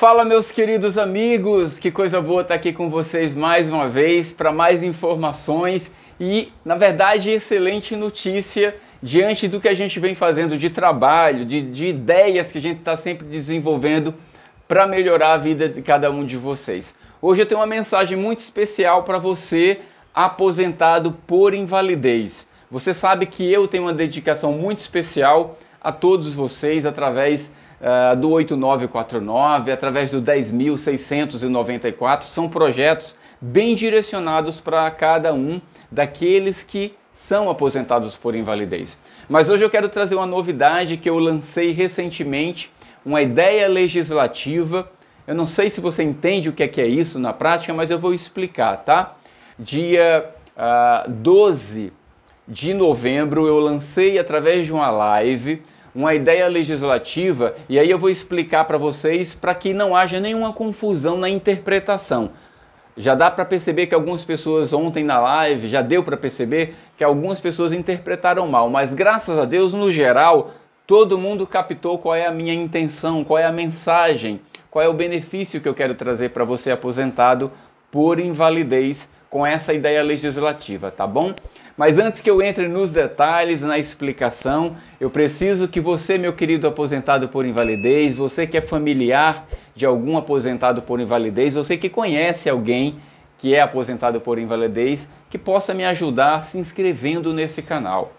Fala, meus queridos amigos! Que coisa boa estar aqui com vocês mais uma vez para mais informações e, na verdade, excelente notícia diante do que a gente vem fazendo de trabalho, de, de ideias que a gente está sempre desenvolvendo para melhorar a vida de cada um de vocês. Hoje eu tenho uma mensagem muito especial para você, aposentado por invalidez. Você sabe que eu tenho uma dedicação muito especial a todos vocês através ah, do 8949, através do 10.694, são projetos bem direcionados para cada um daqueles que são aposentados por invalidez. Mas hoje eu quero trazer uma novidade que eu lancei recentemente, uma ideia legislativa. Eu não sei se você entende o que é, que é isso na prática, mas eu vou explicar, tá? Dia uh, ah, 12 de novembro eu lancei através de uma live uma ideia legislativa, e aí eu vou explicar para vocês para que não haja nenhuma confusão na interpretação. Já dá para perceber que algumas pessoas ontem na live, já deu para perceber que algumas pessoas interpretaram mal, mas graças a Deus, no geral, todo mundo captou qual é a minha intenção, qual é a mensagem, qual é o benefício que eu quero trazer para você aposentado por invalidez com essa ideia legislativa, tá bom? Mas antes que eu entre nos detalhes, na explicação, eu preciso que você, meu querido aposentado por invalidez, você que é familiar de algum aposentado por invalidez, você que conhece alguém que é aposentado por invalidez, que possa me ajudar se inscrevendo nesse canal.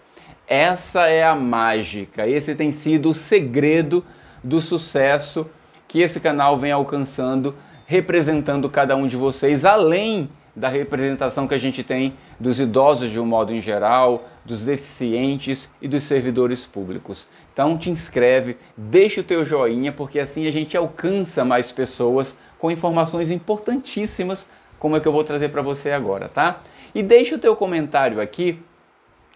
Essa é a mágica, esse tem sido o segredo do sucesso que esse canal vem alcançando, representando cada um de vocês, além da representação que a gente tem dos idosos de um modo em geral, dos deficientes e dos servidores públicos. Então te inscreve, deixa o teu joinha, porque assim a gente alcança mais pessoas com informações importantíssimas, como é que eu vou trazer para você agora, tá? E deixa o teu comentário aqui.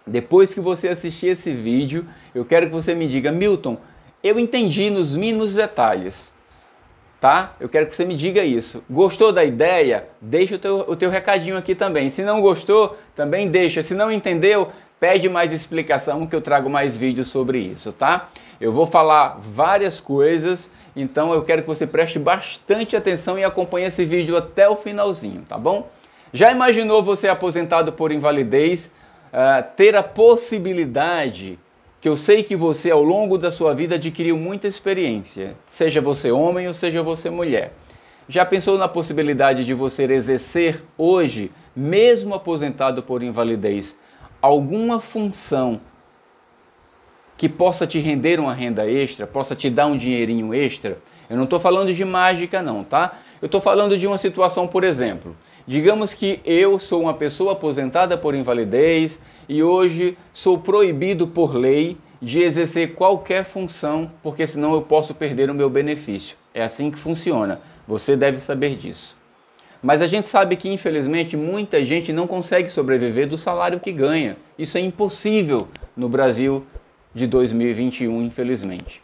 Depois que você assistir esse vídeo, eu quero que você me diga, Milton, eu entendi nos mínimos detalhes tá? Eu quero que você me diga isso. Gostou da ideia? Deixa o teu, o teu recadinho aqui também. Se não gostou, também deixa. Se não entendeu, pede mais explicação que eu trago mais vídeos sobre isso, tá? Eu vou falar várias coisas, então eu quero que você preste bastante atenção e acompanhe esse vídeo até o finalzinho, tá bom? Já imaginou você aposentado por invalidez uh, ter a possibilidade que eu sei que você, ao longo da sua vida, adquiriu muita experiência, seja você homem ou seja você mulher. Já pensou na possibilidade de você exercer hoje, mesmo aposentado por invalidez, alguma função que possa te render uma renda extra, possa te dar um dinheirinho extra? Eu não estou falando de mágica, não, tá? Eu estou falando de uma situação, por exemplo, Digamos que eu sou uma pessoa aposentada por invalidez e hoje sou proibido por lei de exercer qualquer função, porque senão eu posso perder o meu benefício. É assim que funciona. Você deve saber disso. Mas a gente sabe que, infelizmente, muita gente não consegue sobreviver do salário que ganha. Isso é impossível no Brasil de 2021, infelizmente.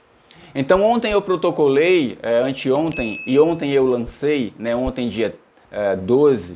Então, ontem eu protocolei, é, anteontem, e ontem eu lancei, né, ontem, dia é, 12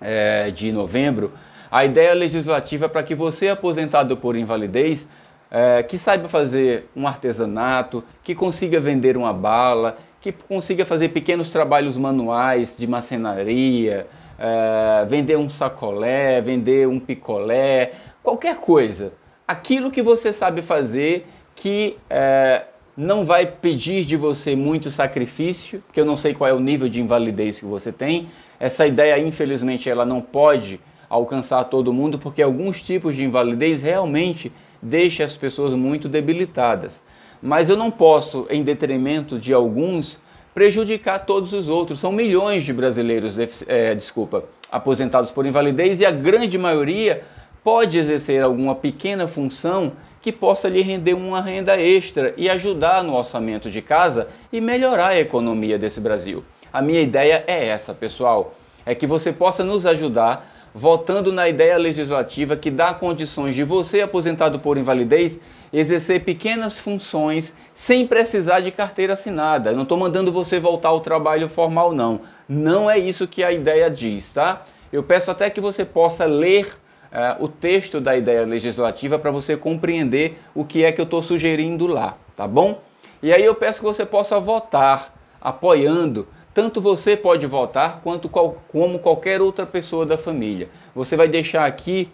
é, de novembro, a ideia legislativa é para que você, aposentado por invalidez, é, que saiba fazer um artesanato, que consiga vender uma bala, que consiga fazer pequenos trabalhos manuais de macenaria, é, vender um sacolé, vender um picolé, qualquer coisa. Aquilo que você sabe fazer que é, não vai pedir de você muito sacrifício, porque eu não sei qual é o nível de invalidez que você tem. Essa ideia, infelizmente, ela não pode alcançar todo mundo, porque alguns tipos de invalidez realmente deixam as pessoas muito debilitadas. Mas eu não posso, em detrimento de alguns, prejudicar todos os outros. São milhões de brasileiros, é, desculpa, aposentados por invalidez e a grande maioria pode exercer alguma pequena função que possa lhe render uma renda extra e ajudar no orçamento de casa e melhorar a economia desse Brasil. A minha ideia é essa, pessoal, é que você possa nos ajudar votando na ideia legislativa que dá condições de você, aposentado por invalidez, exercer pequenas funções sem precisar de carteira assinada. Eu não estou mandando você voltar ao trabalho formal, não. Não é isso que a ideia diz, tá? Eu peço até que você possa ler uh, o texto da ideia legislativa para você compreender o que é que eu estou sugerindo lá, tá bom? E aí eu peço que você possa votar apoiando. Tanto você pode votar quanto qual, como qualquer outra pessoa da família. Você vai deixar aqui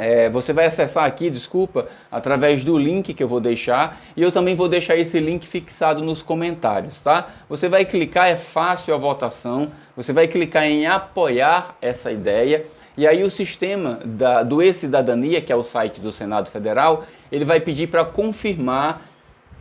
é, você vai acessar aqui, desculpa, através do link que eu vou deixar e eu também vou deixar esse link fixado nos comentários, tá? Você vai clicar, é fácil a votação, você vai clicar em apoiar essa ideia e aí o sistema da, do e-cidadania, que é o site do Senado Federal, ele vai pedir para confirmar,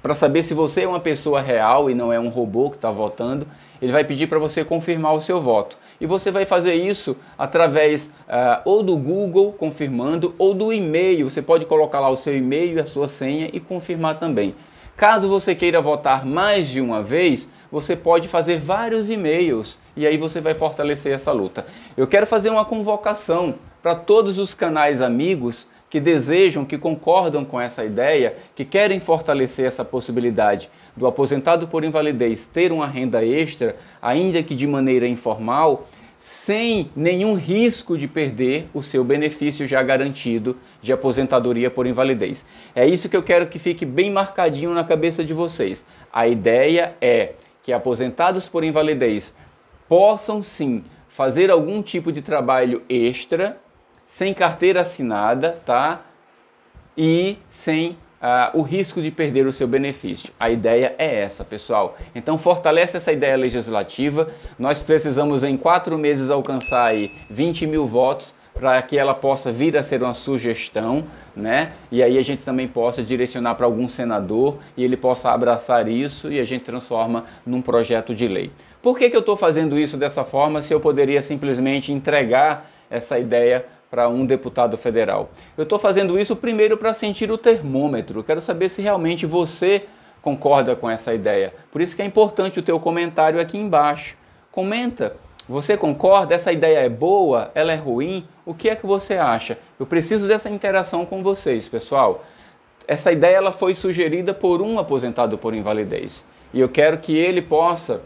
para saber se você é uma pessoa real e não é um robô que está votando, ele vai pedir para você confirmar o seu voto. E você vai fazer isso através uh, ou do Google confirmando ou do e-mail. Você pode colocar lá o seu e-mail, e a sua senha e confirmar também. Caso você queira votar mais de uma vez, você pode fazer vários e-mails e aí você vai fortalecer essa luta. Eu quero fazer uma convocação para todos os canais amigos que desejam, que concordam com essa ideia, que querem fortalecer essa possibilidade do aposentado por invalidez ter uma renda extra, ainda que de maneira informal, sem nenhum risco de perder o seu benefício já garantido de aposentadoria por invalidez. É isso que eu quero que fique bem marcadinho na cabeça de vocês. A ideia é que aposentados por invalidez possam sim fazer algum tipo de trabalho extra, sem carteira assinada, tá? E sem ah, o risco de perder o seu benefício. A ideia é essa, pessoal. Então fortalece essa ideia legislativa. Nós precisamos em quatro meses alcançar aí 20 mil votos para que ela possa vir a ser uma sugestão, né? E aí a gente também possa direcionar para algum senador e ele possa abraçar isso e a gente transforma num projeto de lei. Por que, que eu estou fazendo isso dessa forma se eu poderia simplesmente entregar essa ideia para um deputado federal? Eu estou fazendo isso primeiro para sentir o termômetro. quero saber se realmente você concorda com essa ideia. Por isso que é importante o teu comentário aqui embaixo. Comenta você concorda? Essa ideia é boa? Ela é ruim? O que é que você acha? Eu preciso dessa interação com vocês, pessoal. Essa ideia ela foi sugerida por um aposentado por invalidez e eu quero que ele possa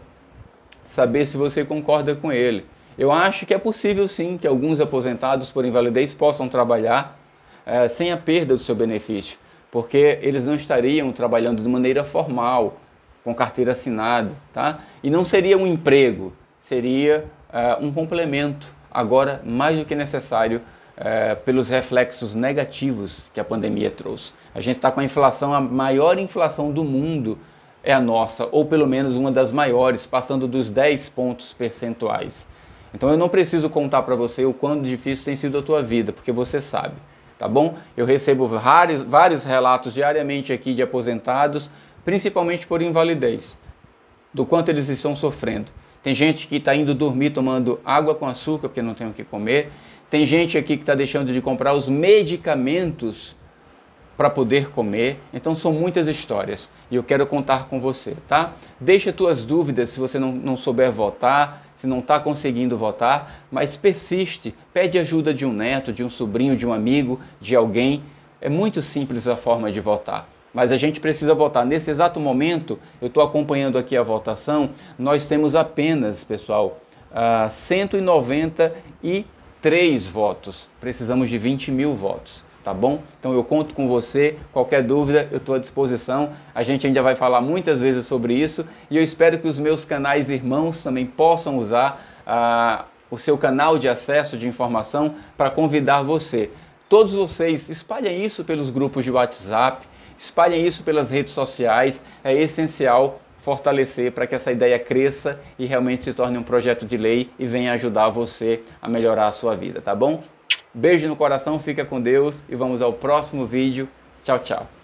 saber se você concorda com ele. Eu acho que é possível sim que alguns aposentados por invalidez possam trabalhar eh, sem a perda do seu benefício, porque eles não estariam trabalhando de maneira formal, com carteira assinada, tá? E não seria um emprego, seria uh, um complemento, agora mais do que necessário, uh, pelos reflexos negativos que a pandemia trouxe. A gente está com a inflação, a maior inflação do mundo é a nossa, ou pelo menos uma das maiores, passando dos 10 pontos percentuais. Então eu não preciso contar para você o quão difícil tem sido a tua vida, porque você sabe, tá bom? Eu recebo vários, vários relatos diariamente aqui de aposentados, principalmente por invalidez, do quanto eles estão sofrendo. Tem gente que está indo dormir tomando água com açúcar porque não tem o que comer. Tem gente aqui que está deixando de comprar os medicamentos para poder comer. Então são muitas histórias e eu quero contar com você, tá? Deixa tuas dúvidas se você não, não souber votar, se não está conseguindo votar, mas persiste, pede ajuda de um neto, de um sobrinho, de um amigo, de alguém. É muito simples a forma de votar. Mas a gente precisa votar. Nesse exato momento, eu estou acompanhando aqui a votação, nós temos apenas, pessoal, uh, ah, 193 votos. Precisamos de 20 mil votos, tá bom? Então eu conto com você. Qualquer dúvida, eu estou à disposição. A gente ainda vai falar muitas vezes sobre isso e eu espero que os meus canais irmãos também possam usar. Uh, o seu canal de acesso de informação para convidar você. Todos vocês espalhem isso pelos grupos de WhatsApp, espalhem isso pelas redes sociais, é essencial fortalecer para que essa ideia cresça e realmente se torne um projeto de lei e venha ajudar você a melhorar a sua vida, tá bom? Beijo no coração, fica com Deus e vamos ao próximo vídeo. Tchau, tchau.